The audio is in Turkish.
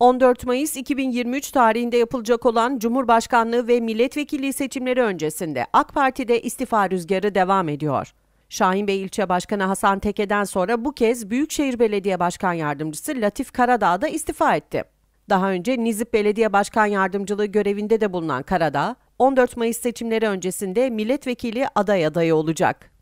14 Mayıs 2023 tarihinde yapılacak olan Cumhurbaşkanlığı ve milletvekilliği seçimleri öncesinde AK Parti'de istifa rüzgarı devam ediyor. Şahinbey ilçe başkanı Hasan Teke'den sonra bu kez Büyükşehir Belediye Başkan Yardımcısı Latif Karadağ da istifa etti. Daha önce Nizip Belediye Başkan Yardımcılığı görevinde de bulunan Karadağ, 14 Mayıs seçimleri öncesinde milletvekili aday adayı olacak.